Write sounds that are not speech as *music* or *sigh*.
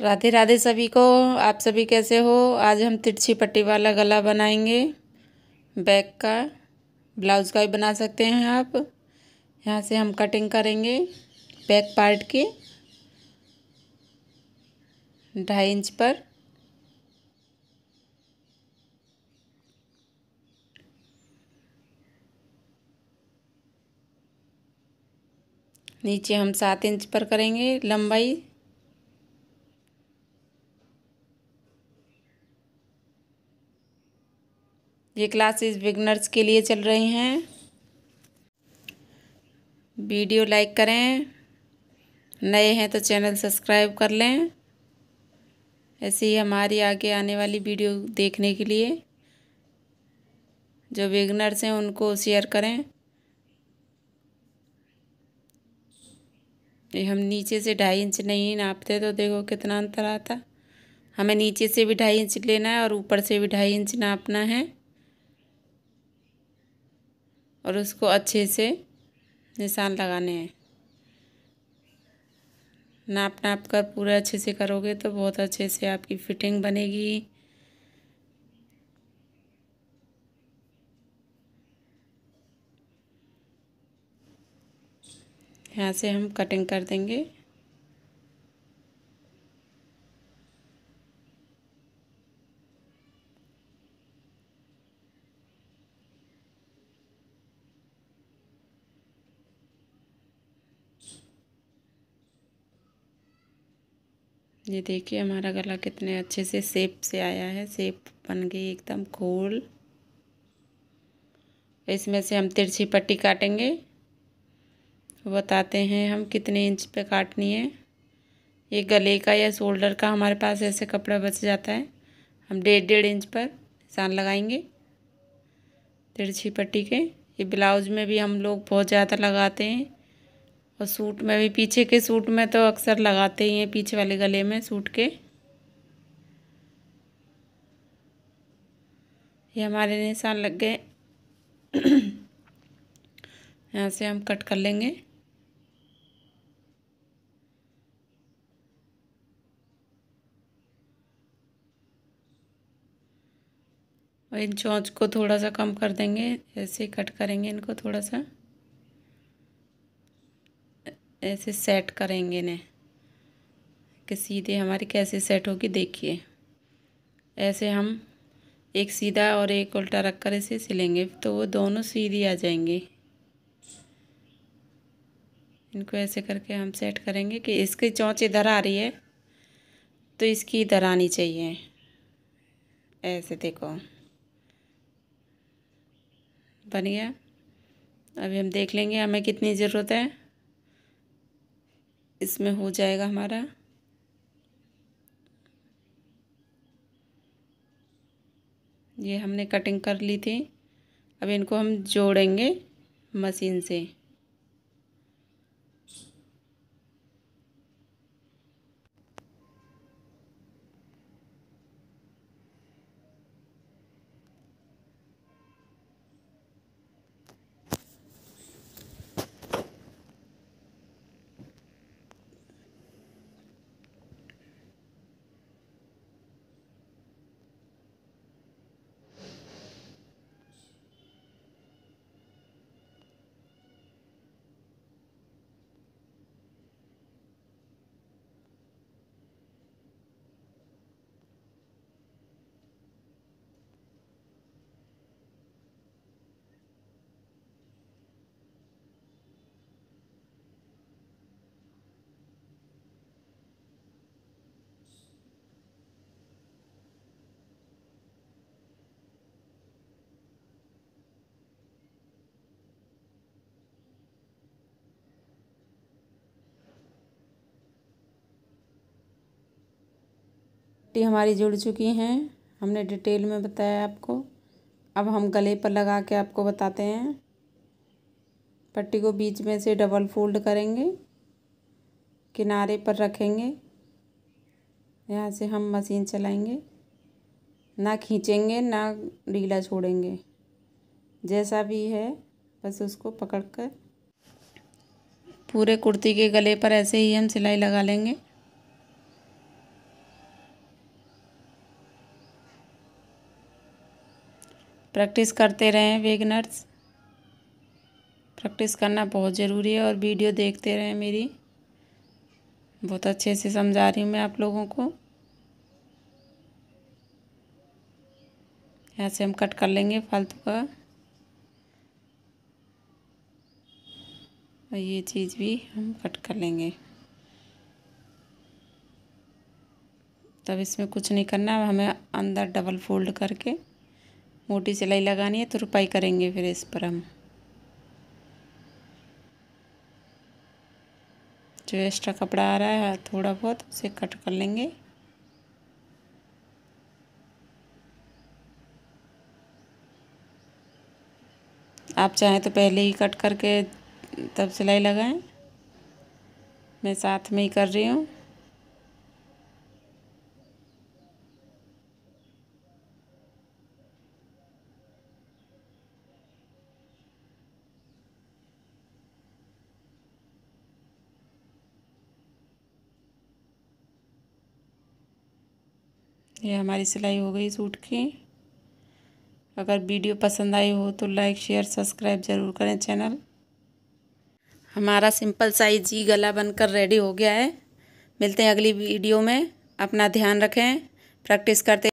राधे राधे सभी को आप सभी कैसे हो आज हम तिरछी पट्टी वाला गला बनाएंगे बैक का ब्लाउज का भी बना सकते हैं आप यहाँ से हम कटिंग करेंगे बैक पार्ट की ढाई इंच पर नीचे हम सात इंच पर करेंगे लंबाई ये क्लासेस बिगनर्स के लिए चल रही हैं वीडियो लाइक करें नए हैं तो चैनल सब्सक्राइब कर लें ऐसे ही हमारी आगे आने वाली वीडियो देखने के लिए जो बिगनर्स हैं उनको शेयर करें ये हम नीचे से ढाई इंच नहीं नापते तो देखो कितना अंतर आता हमें नीचे से भी ढाई इंच लेना है और ऊपर से भी ढाई इंच नापना है और उसको अच्छे से निशान लगाने हैं नाप नाप कर पूरा अच्छे से करोगे तो बहुत अच्छे से आपकी फिटिंग बनेगी यहाँ से हम कटिंग कर देंगे ये देखिए हमारा गला कितने अच्छे से सेप से आया है सेप बन गई एकदम खोल इसमें से हम तिरछी पट्टी काटेंगे बताते हैं हम कितने इंच पे काटनी है ये गले का या शोल्डर का हमारे पास ऐसे कपड़ा बच जाता है हम डेढ़ डेढ़ इंच पर निशान लगाएंगे तिरछी पट्टी के ये ब्लाउज में भी हम लोग बहुत ज़्यादा लगाते हैं और सूट में भी पीछे के सूट में तो अक्सर लगाते ही हैं पीछे वाले गले में सूट के ये हमारे निशान लग गए *clears throat* यहाँ से हम कट कर लेंगे और इन चौंच को थोड़ा सा कम कर देंगे ऐसे कट करेंगे इनको थोड़ा सा ऐसे सेट करेंगे ने कि सीधे हमारी कैसे सेट होगी देखिए ऐसे हम एक सीधा और एक उल्टा रख कर इसे सिलेंगे तो वो दोनों सीधी आ जाएंगे इनको ऐसे करके हम सेट करेंगे कि इसकी चौंच इधर आ रही है तो इसकी इधर आनी चाहिए ऐसे देखो बन गया अभी हम देख लेंगे हमें कितनी ज़रूरत है इसमें हो जाएगा हमारा ये हमने कटिंग कर ली थी अब इनको हम जोड़ेंगे मशीन से पट्टी हमारी जुड़ चुकी हैं हमने डिटेल में बताया आपको अब हम गले पर लगा के आपको बताते हैं पट्टी को बीच में से डबल फोल्ड करेंगे किनारे पर रखेंगे यहाँ से हम मशीन चलाएंगे ना खींचेंगे ना ढीला छोड़ेंगे जैसा भी है बस उसको पकड़ कर पूरे कुर्ती के गले पर ऐसे ही हम सिलाई लगा लेंगे प्रैक्टिस करते रहें वेगनर्स प्रैक्टिस करना बहुत ज़रूरी है और वीडियो देखते रहें मेरी बहुत अच्छे से समझा रही हूँ मैं आप लोगों को यहाँ से हम कट कर लेंगे फालतू का और ये चीज़ भी हम कट कर लेंगे तब इसमें कुछ नहीं करना हमें अंदर डबल फोल्ड करके मोटी सिलाई लगानी है तो रुपाई करेंगे फिर इस पर हम जो एक्स्ट्रा कपड़ा आ रहा है थोड़ा बहुत उसे कट कर लेंगे आप चाहें तो पहले ही कट करके तब सिलाई लगाएं मैं साथ में ही कर रही हूँ ये हमारी सिलाई हो गई सूट की अगर वीडियो पसंद आई हो तो लाइक शेयर सब्सक्राइब ज़रूर करें चैनल हमारा सिंपल साइज ही गला बनकर रेडी हो गया है मिलते हैं अगली वीडियो में अपना ध्यान रखें प्रैक्टिस करते